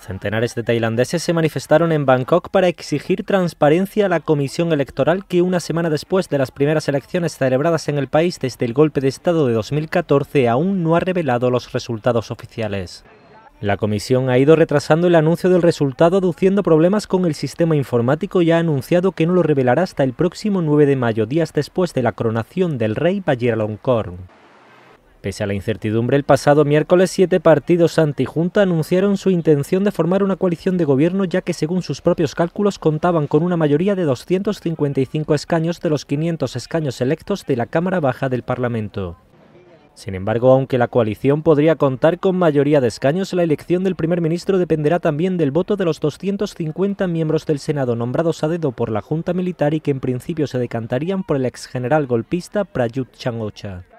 Centenares de tailandeses se manifestaron en Bangkok para exigir transparencia a la comisión electoral que una semana después de las primeras elecciones celebradas en el país desde el golpe de Estado de 2014 aún no ha revelado los resultados oficiales. La comisión ha ido retrasando el anuncio del resultado aduciendo problemas con el sistema informático y ha anunciado que no lo revelará hasta el próximo 9 de mayo, días después de la coronación del rey Vajiralongkorn. Pese a la incertidumbre, el pasado miércoles siete partidos antijunta anunciaron su intención de formar una coalición de gobierno ya que según sus propios cálculos contaban con una mayoría de 255 escaños de los 500 escaños electos de la Cámara Baja del Parlamento. Sin embargo, aunque la coalición podría contar con mayoría de escaños, la elección del primer ministro dependerá también del voto de los 250 miembros del Senado nombrados a dedo por la Junta Militar y que en principio se decantarían por el exgeneral golpista Prayut Changocha.